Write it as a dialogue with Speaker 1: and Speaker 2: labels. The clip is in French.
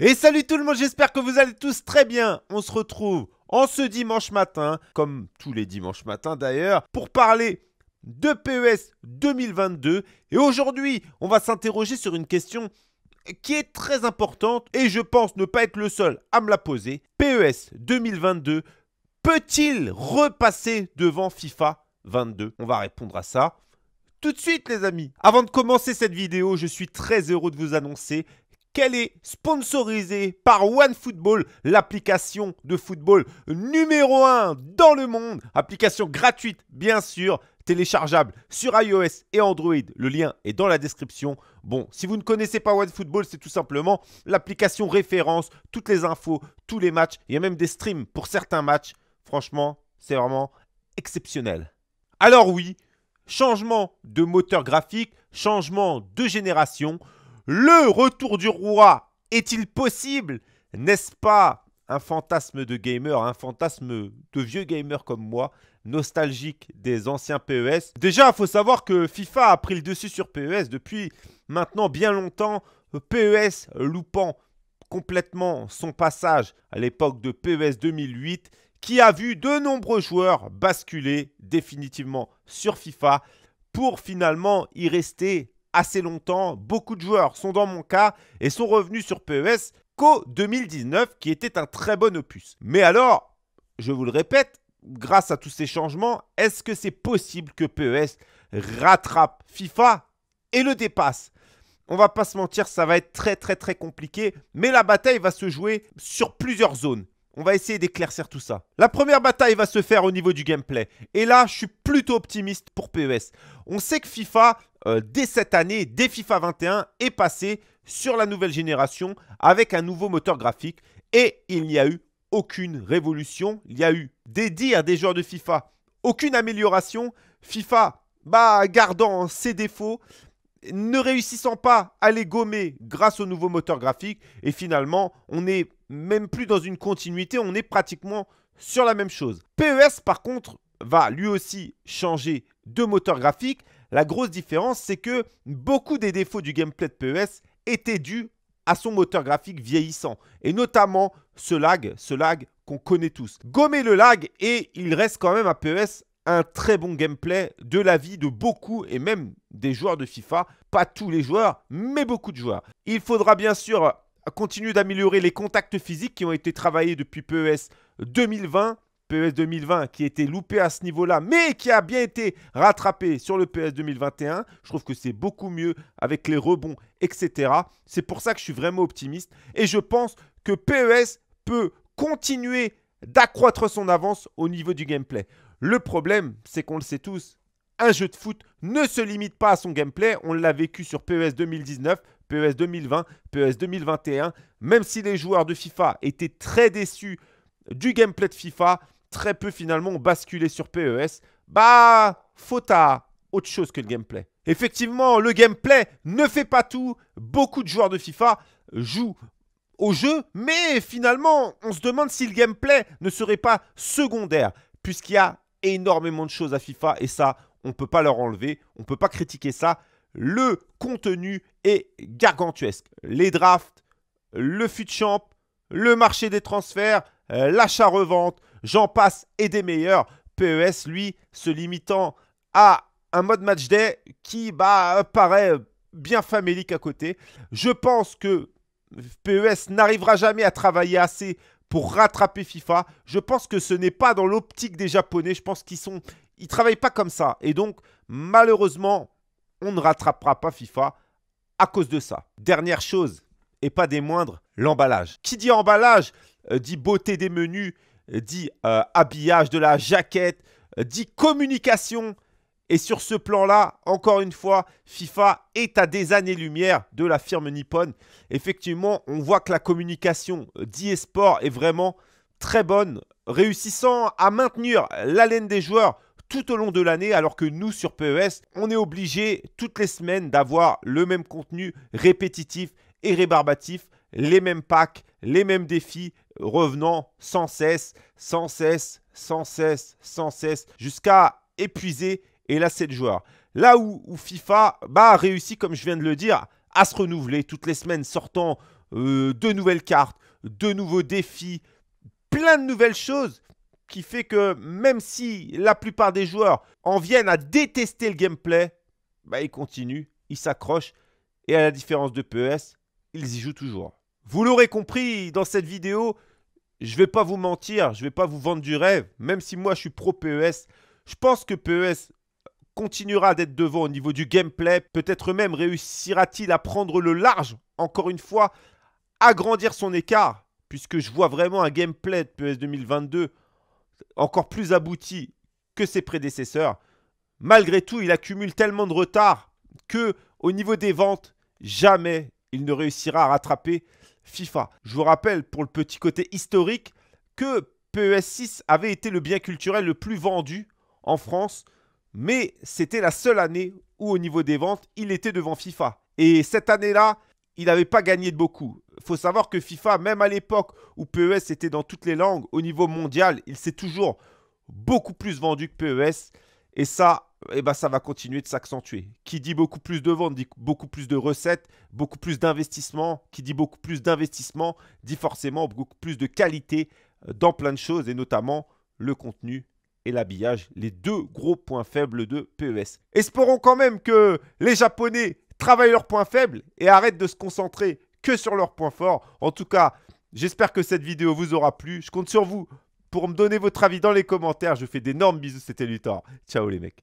Speaker 1: Et salut tout le monde, j'espère que vous allez tous très bien. On se retrouve en ce dimanche matin, comme tous les dimanches matins d'ailleurs, pour parler de PES 2022. Et aujourd'hui, on va s'interroger sur une question qui est très importante et je pense ne pas être le seul à me la poser. PES 2022 peut-il repasser devant FIFA 22 On va répondre à ça tout de suite les amis. Avant de commencer cette vidéo, je suis très heureux de vous annoncer qu'elle est sponsorisée par OneFootball, l'application de football numéro 1 dans le monde. Application gratuite, bien sûr, téléchargeable sur iOS et Android. Le lien est dans la description. Bon, si vous ne connaissez pas OneFootball, c'est tout simplement l'application référence, toutes les infos, tous les matchs. Il y a même des streams pour certains matchs. Franchement, c'est vraiment exceptionnel. Alors oui, changement de moteur graphique, changement de génération. Le retour du roi est-il possible N'est-ce pas un fantasme de gamer, un fantasme de vieux gamer comme moi, nostalgique des anciens PES Déjà, il faut savoir que FIFA a pris le dessus sur PES depuis maintenant bien longtemps. PES loupant complètement son passage à l'époque de PES 2008 qui a vu de nombreux joueurs basculer définitivement sur FIFA pour finalement y rester assez longtemps. Beaucoup de joueurs sont dans mon cas et sont revenus sur PES qu'au 2019 qui était un très bon opus. Mais alors, je vous le répète, grâce à tous ces changements, est-ce que c'est possible que PES rattrape FIFA et le dépasse on va pas se mentir, ça va être très très très compliqué, mais la bataille va se jouer sur plusieurs zones. On va essayer d'éclaircir tout ça. La première bataille va se faire au niveau du gameplay. Et là, je suis plutôt optimiste pour PES. On sait que FIFA, euh, dès cette année, dès FIFA 21, est passé sur la nouvelle génération avec un nouveau moteur graphique. Et il n'y a eu aucune révolution. Il y a eu des dires des joueurs de FIFA. Aucune amélioration. FIFA, bah, gardant ses défauts, ne réussissant pas à les gommer grâce au nouveau moteur graphique. Et finalement, on n'est même plus dans une continuité, on est pratiquement sur la même chose. PES, par contre, va lui aussi changer de moteur graphique. La grosse différence, c'est que beaucoup des défauts du gameplay de PES étaient dus à son moteur graphique vieillissant, et notamment ce lag, ce lag qu'on connaît tous. Gommer le lag et il reste quand même à PES un très bon gameplay de la vie de beaucoup et même des joueurs de FIFA. Pas tous les joueurs, mais beaucoup de joueurs. Il faudra bien sûr continuer d'améliorer les contacts physiques qui ont été travaillés depuis PES 2020. PES 2020 qui été loupé à ce niveau-là, mais qui a bien été rattrapé sur le PES 2021. Je trouve que c'est beaucoup mieux avec les rebonds, etc. C'est pour ça que je suis vraiment optimiste et je pense que PES peut continuer d'accroître son avance au niveau du gameplay. Le problème, c'est qu'on le sait tous, un jeu de foot ne se limite pas à son gameplay. On l'a vécu sur PES 2019, PES 2020, PES 2021. Même si les joueurs de FIFA étaient très déçus du gameplay de FIFA, très peu finalement ont basculé sur PES. Bah, faute à autre chose que le gameplay. Effectivement, le gameplay ne fait pas tout. Beaucoup de joueurs de FIFA jouent au jeu, mais finalement, on se demande si le gameplay ne serait pas secondaire, puisqu'il y a énormément de choses à FIFA et ça, on ne peut pas leur enlever, on ne peut pas critiquer ça. Le contenu est gargantuesque. Les drafts, le fut champ, le marché des transferts, euh, l'achat-revente, j'en passe et des meilleurs. PES, lui, se limitant à un mode match day qui bah, paraît bien famélique à côté. Je pense que PES n'arrivera jamais à travailler assez pour rattraper FIFA. Je pense que ce n'est pas dans l'optique des Japonais. Je pense qu'ils sont, ils travaillent pas comme ça. Et donc, malheureusement, on ne rattrapera pas FIFA à cause de ça. Dernière chose, et pas des moindres, l'emballage. Qui dit emballage euh, dit beauté des menus, euh, dit euh, habillage de la jaquette, dit communication, et sur ce plan-là, encore une fois, FIFA est à des années-lumière de la firme Nippon. Effectivement, on voit que la communication d'e-sport est vraiment très bonne, réussissant à maintenir l'haleine des joueurs tout au long de l'année, alors que nous, sur PES, on est obligé toutes les semaines d'avoir le même contenu répétitif et rébarbatif, les mêmes packs, les mêmes défis, revenant sans cesse, sans cesse, sans cesse, sans cesse, jusqu'à épuiser et là c'est le joueur. Là où, FIFA bah, a réussi, comme je viens de le dire, à se renouveler toutes les semaines, sortant euh, de nouvelles cartes, de nouveaux défis, plein de nouvelles choses, qui fait que même si la plupart des joueurs en viennent à détester le gameplay, bah, ils continuent, ils s'accrochent, et à la différence de PES, ils y jouent toujours. Vous l'aurez compris dans cette vidéo, je ne vais pas vous mentir, je ne vais pas vous vendre du rêve, même si moi je suis pro PES, je pense que PES continuera d'être devant au niveau du gameplay. Peut-être même réussira-t-il à prendre le large, encore une fois, agrandir son écart, puisque je vois vraiment un gameplay de PES 2022 encore plus abouti que ses prédécesseurs. Malgré tout, il accumule tellement de retard que, au niveau des ventes, jamais il ne réussira à rattraper FIFA. Je vous rappelle, pour le petit côté historique, que PES 6 avait été le bien culturel le plus vendu en France mais c'était la seule année où au niveau des ventes, il était devant FIFA. Et cette année-là, il n'avait pas gagné de beaucoup. Faut savoir que FIFA, même à l'époque où PES était dans toutes les langues, au niveau mondial, il s'est toujours beaucoup plus vendu que PES. Et ça, eh ben, ça va continuer de s'accentuer. Qui dit beaucoup plus de ventes, dit beaucoup plus de recettes, beaucoup plus d'investissements. Qui dit beaucoup plus d'investissements, dit forcément beaucoup plus de qualité euh, dans plein de choses, et notamment le contenu et l'habillage, les deux gros points faibles de PES. Espérons quand même que les Japonais travaillent leurs points faibles et arrêtent de se concentrer que sur leurs points forts. En tout cas, j'espère que cette vidéo vous aura plu. Je compte sur vous pour me donner votre avis dans les commentaires. Je vous fais d'énormes bisous, c'était Luthor. Ciao les mecs.